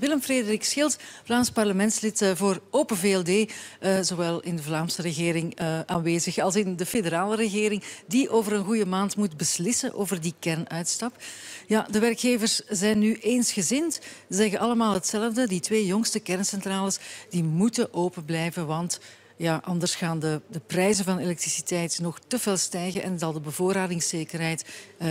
Willem-Frederik Schild, Vlaams parlementslid eh, voor Open VLD, eh, zowel in de Vlaamse regering eh, aanwezig als in de federale regering, die over een goede maand moet beslissen over die kernuitstap. Ja, de werkgevers zijn nu eensgezind, zeggen allemaal hetzelfde. Die twee jongste kerncentrales die moeten open blijven, want ja, anders gaan de, de prijzen van elektriciteit nog te veel stijgen en zal de bevoorradingszekerheid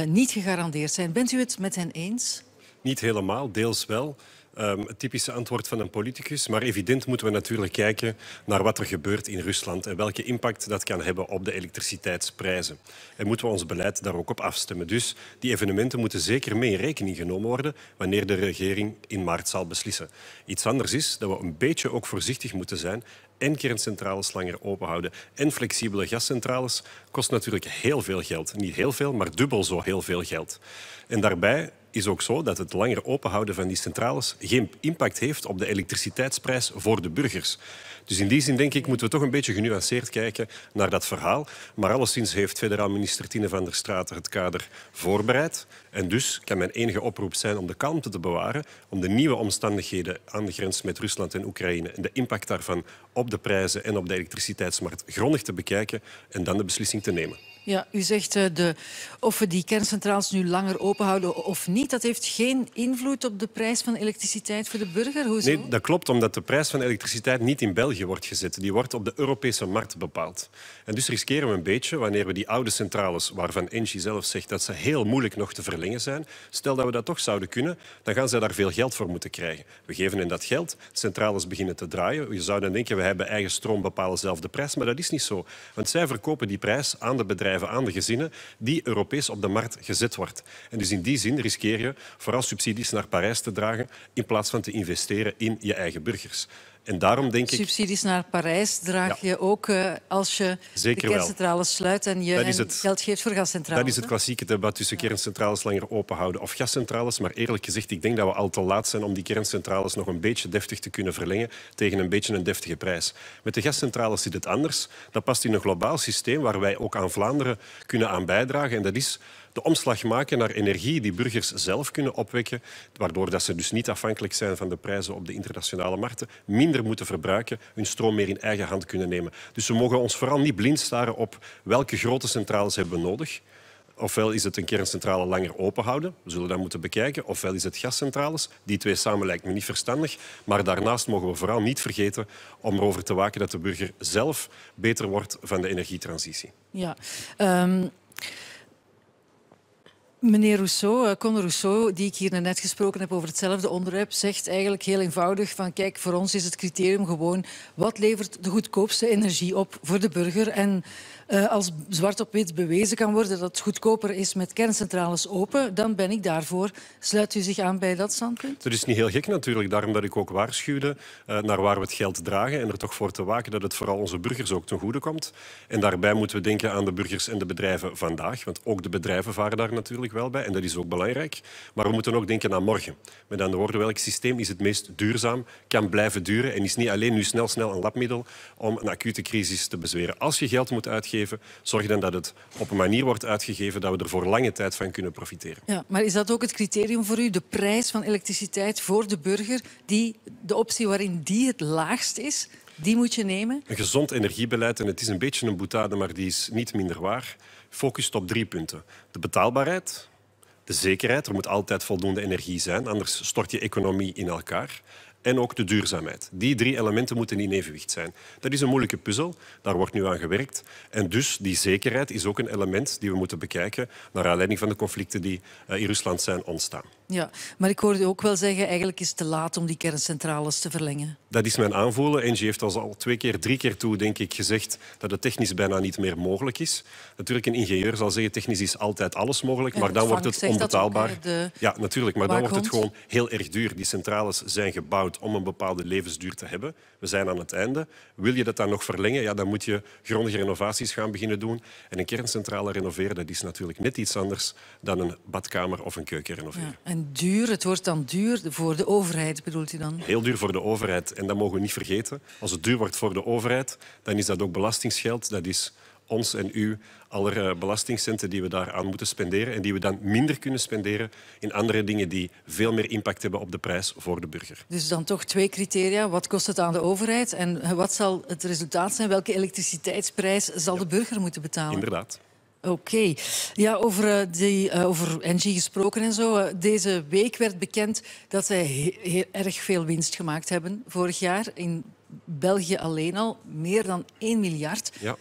niet gegarandeerd zijn. Bent u het met hen eens? Niet helemaal, deels wel. Ehm, het typische antwoord van een politicus. Maar evident moeten we natuurlijk kijken naar wat er gebeurt in Rusland en welke impact dat kan hebben op de elektriciteitsprijzen. En moeten we ons beleid daar ook op afstemmen. Dus die evenementen moeten zeker mee in rekening genomen worden wanneer de regering in maart zal beslissen. Iets anders is dat we een beetje ook voorzichtig moeten zijn en kerncentrales langer openhouden en flexibele gascentrales kost natuurlijk heel veel geld. Niet heel veel, maar dubbel zo heel veel geld. En daarbij is ook zo dat het langer openhouden van die centrales geen impact heeft op de elektriciteitsprijs voor de burgers. Dus in die zin denk ik moeten we toch een beetje genuanceerd kijken naar dat verhaal. Maar alleszins heeft federaal minister Tine van der Straat het kader voorbereid. En dus kan mijn enige oproep zijn om de kalmte te bewaren, om de nieuwe omstandigheden aan de grens met Rusland en Oekraïne en de impact daarvan op op de prijzen en op de elektriciteitsmarkt grondig te bekijken en dan de beslissing te nemen. Ja, u zegt eh, de, of we die kerncentrales nu langer openhouden of niet, dat heeft geen invloed op de prijs van elektriciteit voor de burger. Hoezo? Nee, dat klopt, omdat de prijs van elektriciteit niet in België wordt gezet. Die wordt op de Europese markt bepaald. En dus riskeren we een beetje wanneer we die oude centrales, waarvan Engie zelf zegt dat ze heel moeilijk nog te verlengen zijn, stel dat we dat toch zouden kunnen, dan gaan zij daar veel geld voor moeten krijgen. We geven hen dat geld, centrales beginnen te draaien. Je zou dan denken, we hebben eigen stroom, bepalen zelf de prijs, maar dat is niet zo. Want zij verkopen die prijs aan de bedrijven aan de gezinnen die Europees op de markt gezet wordt. En dus in die zin riskeer je vooral subsidies naar Parijs te dragen in plaats van te investeren in je eigen burgers. En daarom denk ik... Subsidies naar Parijs draag je ook eh, als je de kerncentrales sluit en je geld geeft voor gascentrales. Dat is het klassieke debat tussen kerncentrales langer open houden of gascentrales. Maar eerlijk gezegd, ik denk dat we al te laat zijn om die kerncentrales nog een beetje deftig te kunnen verlengen tegen een beetje een deftige prijs. Met de gascentrales zit het anders. Dat past in een globaal systeem waar wij ook aan Vlaanderen kunnen aan bijdragen. En dat is de omslag maken naar energie die burgers zelf kunnen opwekken, waardoor dat ze dus niet afhankelijk zijn van de prijzen op de internationale markten, minder moeten verbruiken, hun stroom meer in eigen hand kunnen nemen. Dus we mogen ons vooral niet blind staren op welke grote centrales hebben we nodig ofwel is het een kerncentrale langer openhouden, we zullen dat moeten bekijken, ofwel is het gascentrales. Die twee samen lijkt me niet verstandig. Maar daarnaast mogen we vooral niet vergeten om erover te waken dat de burger zelf beter wordt van de energietransitie. Ja, ehm, Meneer Rousseau, eh, Conor Rousseau, die ik hier net gesproken heb over hetzelfde onderwerp, zegt eigenlijk heel eenvoudig van kijk, voor ons is het criterium gewoon wat levert de goedkoopste energie op voor de burger en eh, als zwart op wit bewezen kan worden dat het goedkoper is met kerncentrales open, dan ben ik daarvoor. Sluit u zich aan bij dat standpunt? Dat is niet heel gek natuurlijk. Daarom dat ik ook waarschuwde eh, naar waar we het geld dragen en er toch voor te waken dat het vooral onze burgers ook ten goede komt. En daarbij moeten we denken aan de burgers en de bedrijven vandaag, want ook de bedrijven varen daar natuurlijk wel bij en dat is ook belangrijk. Maar we moeten ook denken aan morgen. Met andere woorden, welk systeem is het meest duurzaam, kan blijven duren en is niet alleen nu snel, snel een labmiddel om een acute crisis te bezweren. Als je geld moet uitgeven, Zorg dan dat het op een manier wordt uitgegeven dat we er voor lange tijd van kunnen profiteren. Ja, maar is dat ook het criterium voor u, de prijs van elektriciteit voor de burger, die, de optie waarin die het laagst is, die moet je nemen? Een gezond energiebeleid, en het is een beetje een boetade, maar die is niet minder waar, focust op drie punten. De betaalbaarheid, de zekerheid, er moet altijd voldoende energie zijn, anders stort je economie in elkaar en ook de duurzaamheid. Die drie elementen moeten in evenwicht zijn. Dat is een moeilijke puzzel, daar wordt nu aan gewerkt. En dus die zekerheid is ook een element die we moeten bekijken naar aanleiding van de conflicten die eh, in Rusland zijn ontstaan. Ja, maar ik hoorde ook wel zeggen, eigenlijk is het te laat om die kerncentrales te verlengen. Dat is mijn aanvoelen. Engie heeft al twee keer, drie keer toe, denk ik, gezegd dat het technisch bijna niet meer mogelijk is. Natuurlijk, een ingenieur zal zeggen, technisch is altijd alles mogelijk, maar dan wordt het onbetaalbaar. Ja, natuurlijk, maar dan wordt het gewoon heel erg duur. Die centrales zijn gebouwd om een bepaalde levensduur te hebben. We zijn aan het einde. Wil je dat dan nog verlengen, ja, dan moet je grondige renovaties gaan beginnen doen. En een kerncentrale renoveren, dat is natuurlijk net iets anders dan een badkamer of een keuken renoveren duur, het wordt dan duur voor de overheid, bedoelt u dan? Heel duur voor de overheid. En dat mogen we niet vergeten. Als het duur wordt voor de overheid, dan is dat ook belastingsgeld. Dat is ons en u aller eh, belastingcenten die we daaraan moeten spenderen en die we dan minder kunnen spenderen in andere dingen die veel meer impact hebben op de prijs voor de burger. Dus dan toch twee criteria. Wat kost het aan de overheid en wat zal het resultaat zijn? Welke elektriciteitsprijs zal de burger moeten betalen? Inderdaad. Oké. Ja, over, uh, die, eh, over Engie gesproken en zo. Eh, deze week werd bekend dat zij heel erg veel winst gemaakt hebben vorig jaar. In België alleen al meer dan 1 miljard. Ja.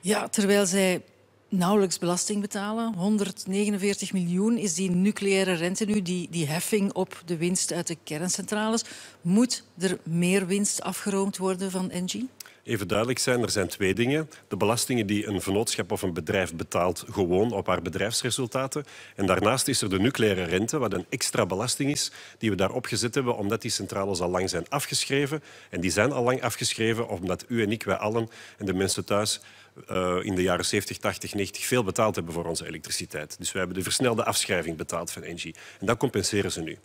Ja, terwijl zij nauwelijks belasting betalen. 149 miljoen is die nucleaire rente nu, die, die heffing op de winst uit de kerncentrales. Moet er meer winst afgeroomd worden van Engie? Even duidelijk zijn, er zijn twee dingen. De belastingen die een vennootschap of een bedrijf betaalt gewoon op haar bedrijfsresultaten. En daarnaast is er de nucleaire rente, wat een extra belasting is, die we daarop gezet hebben omdat die centrales al lang zijn afgeschreven. En die zijn al lang afgeschreven omdat u en ik, wij allen en de mensen thuis eh, in de jaren 70, 80, 90 veel betaald hebben voor onze elektriciteit. Dus we hebben de versnelde afschrijving betaald van Engie. En dat compenseren ze nu.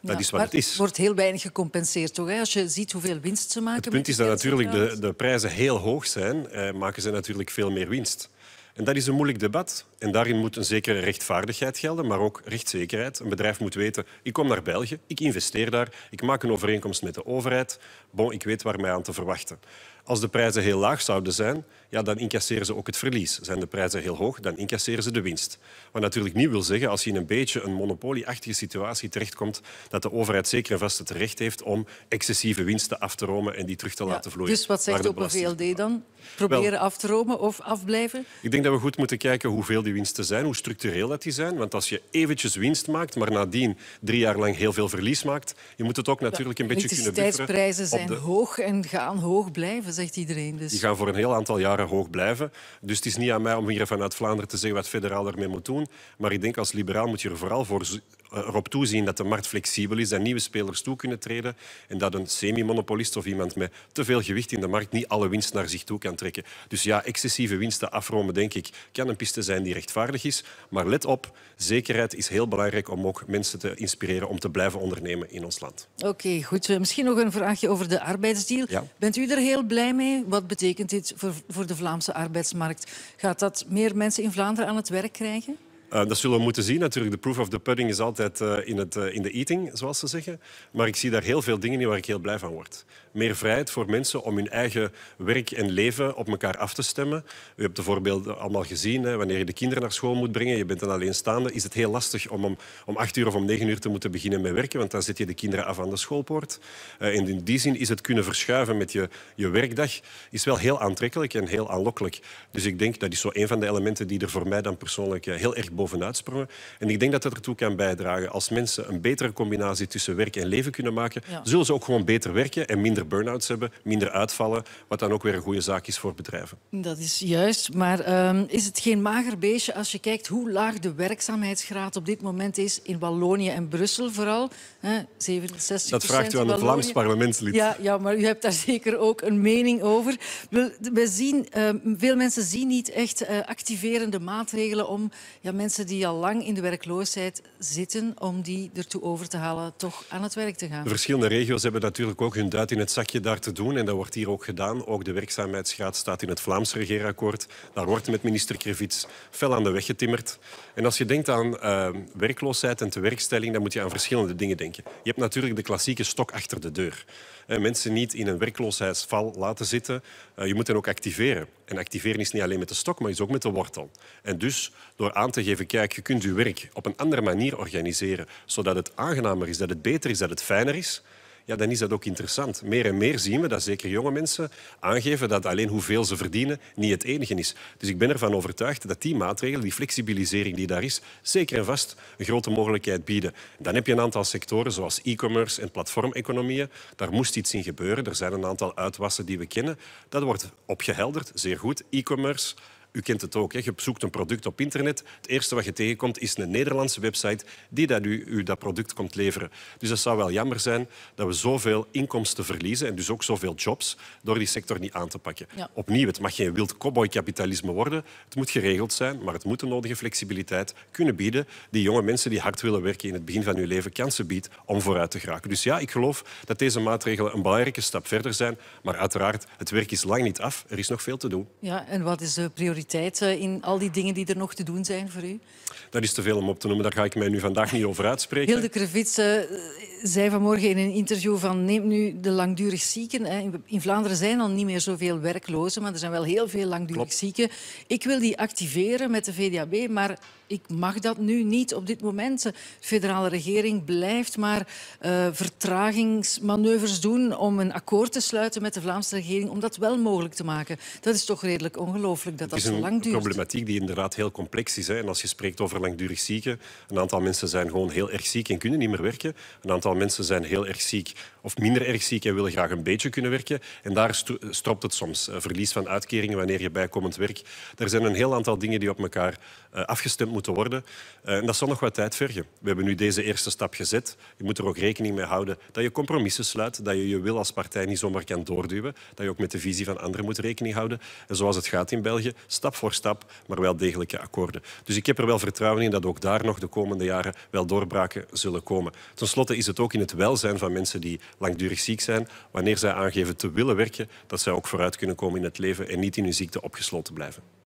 Dat is wat het is. wordt heel weinig gecompenseerd, toch? Als je ziet hoeveel winst ze maken. Het punt is dat natuurlijk de, de, prijzen heel hoog zijn, eh, maken ze natuurlijk veel meer winst. En dat is een moeilijk debat. En daarin moet een zekere rechtvaardigheid gelden, maar ook rechtszekerheid. Een bedrijf moet weten, ik kom naar België, ik investeer daar, ik maak een overeenkomst met de overheid. ik weet waar mij aan te verwachten. Als de prijzen heel laag zouden zijn, ja, dan incasseren ze ook het verlies. Zijn de prijzen heel hoog, dan incasseren ze de winst. Wat natuurlijk niet wil zeggen, als je in een beetje een monopolieachtige situatie terechtkomt, dat de overheid zeker een vaste terecht recht heeft om excessieve winsten af te romen en die terug te laten vloeien. Dus wat zegt OpenVLD VLD dan? Proberen af te romen of afblijven? Ik denk dat we goed moeten kijken hoeveel die die winsten zijn, hoe structureel dat die zijn. Want als je eventjes winst maakt, maar nadien drie jaar lang heel veel verlies maakt, je moet het ook natuurlijk een beetje kunnen bufferen. De zijn de... hoog en gaan hoog blijven, zegt iedereen. Dus. Die gaan voor een heel aantal jaren hoog blijven. Dus het is niet aan mij om hier vanuit Vlaanderen te zeggen wat federaal ermee moet doen. Maar ik denk als liberaal moet je er vooral voor eh, erop toezien dat de markt flexibel is, dat nieuwe spelers toe kunnen treden en dat een semi-monopolist of iemand met te veel gewicht in de markt niet alle winst naar zich toe kan trekken. Dus ja, excessieve winsten afromen, denk ik, kan een piste zijn die rechtvaardig is. Maar let op, zekerheid is heel belangrijk om ook mensen te inspireren om te blijven ondernemen in ons land. Oké, goed. Misschien nog een vraagje over de arbeidsdeal. Bent u er heel blij mee? Wat betekent dit voor, voor de Vlaamse arbeidsmarkt? Gaat dat meer mensen in Vlaanderen aan het werk krijgen? Eh, dat zullen we moeten zien. Natuurlijk, de proof of the pudding is altijd eh, in, het, eh, in de eating, zoals ze zeggen. Maar ik zie daar heel veel dingen in waar ik heel blij van word. Meer vrijheid voor mensen om hun eigen werk en leven op elkaar af te stemmen. U hebt de voorbeelden allemaal gezien. Hè. Wanneer je de kinderen naar school moet brengen, je bent dan alleenstaande, is het heel lastig om om, om acht uur of om negen uur te moeten beginnen met werken, want dan zet je de kinderen af aan de schoolpoort. en in die zin is het kunnen verschuiven met je, je werkdag is wel heel aantrekkelijk en heel aanlokkelijk. Dus ik denk dat is zo een van de elementen die er voor mij dan persoonlijk heel erg boven en ik denk dat dat ertoe kan bijdragen. Als mensen een betere combinatie tussen werk en leven kunnen maken, zullen ze ook gewoon beter werken en minder burn-outs hebben, minder uitvallen, wat dan ook weer een goede zaak is voor bedrijven. Dat is juist, maar ehm, is het geen mager beestje als je kijkt hoe laag de werkzaamheidsgraad op dit moment is in Wallonië en Brussel vooral? Hè? 67 dat vraagt u aan de Vlaams parlementslid. Ja, ja, maar u hebt daar zeker ook een mening over. We, we zien, ehm, veel mensen zien niet echt eh, activerende maatregelen om ja, mensen die al lang in de werkloosheid zitten, om die ertoe over te halen toch aan het werk te gaan. verschillende regio's hebben natuurlijk ook hun duit in het zakje daar te doen. En dat wordt hier ook gedaan. Ook de werkzaamheidsgraad staat in het Vlaams regeerakkoord. Daar wordt met minister Krevits fel aan de weg getimmerd. En als je denkt aan eh, werkloosheid en tewerkstelling, dan moet je aan verschillende dingen denken. Je hebt natuurlijk de klassieke stok achter de deur. Eh, mensen niet in een werkloosheidsval laten zitten. Eh, je moet hen ook activeren. En activeren is niet alleen met de stok, maar is ook met de wortel. En dus door aan te geven Kijk, je kunt je werk op een andere manier organiseren, zodat het aangenamer is, dat het beter is, dat het fijner is. Ja, dan is dat ook interessant. Meer en meer zien we dat zeker jonge mensen aangeven dat alleen hoeveel ze verdienen niet het enige is. Dus ik ben ervan overtuigd dat die maatregelen, die flexibilisering die daar is, zeker en vast een grote mogelijkheid bieden. Dan heb je een aantal sectoren zoals e-commerce en platformeconomieën. Daar moest iets in gebeuren. Er zijn een aantal uitwassen die we kennen. Dat wordt opgehelderd, zeer goed. E-commerce, u kent het ook, hè. je zoekt een product op internet. Het eerste wat je tegenkomt is een Nederlandse website die dat u, dat product komt leveren. Dus het zou wel jammer zijn dat we zoveel inkomsten verliezen en dus ook zoveel jobs door die sector niet aan te pakken. Opnieuw, het mag geen wild cowboy-kapitalisme worden. Het moet geregeld zijn, maar het moet de nodige flexibiliteit kunnen bieden die jonge mensen die hard willen werken in het begin van hun leven kansen biedt om vooruit te geraken. Dus ja, ik geloof dat deze maatregelen een belangrijke stap verder zijn. Maar uiteraard, het werk is lang niet af. Er is nog veel te doen. Ja, en wat is de prioriteit? Eh, in al die dingen die er nog te doen zijn voor u? Dat is te veel om op te noemen. Daar ga ik mij nu vandaag niet over uitspreken. Hilde Krevits eh, zei vanmorgen in een interview van neem nu de langdurig zieken. Hè. In Vlaanderen zijn al niet meer zoveel werklozen, maar er zijn wel heel veel langdurig zieken. Ik wil die activeren met de VDAB, maar ik mag dat nu niet op dit moment. De federale regering blijft maar uh, vertragingsmanoeuvres doen om een akkoord te sluiten met de Vlaamse regering om dat wel mogelijk te maken. Dat is toch redelijk ongelooflijk dat dat zo lang duurt. Het is een problematiek die inderdaad heel complex is. Hè. En als je spreekt over langdurig zieken, een aantal mensen zijn gewoon heel erg ziek en kunnen niet meer werken. Een aantal mensen zijn heel erg ziek of minder erg ziek en willen graag een beetje kunnen werken. En daar stopt het soms. Eh, verlies van uitkeringen wanneer je bijkomend werk. Er zijn een heel aantal dingen die op elkaar eh, afgestemd moeten worden. Eh, en dat zal nog wat tijd vergen. We hebben nu deze eerste stap gezet. Je moet er ook rekening mee houden dat je compromissen sluit, dat je je wil als partij niet zomaar kan doorduwen, dat je ook met de visie van anderen moet rekening houden. En zoals het gaat in België, stap voor stap, maar wel degelijke akkoorden. Dus ik heb er wel vertrouwen in dat ook daar nog de komende jaren wel doorbraken zullen komen. Ten slotte is het ook ook in het welzijn van mensen die langdurig ziek zijn, wanneer zij aangeven te willen werken, dat zij ook vooruit kunnen komen in het leven en niet in hun ziekte opgesloten blijven.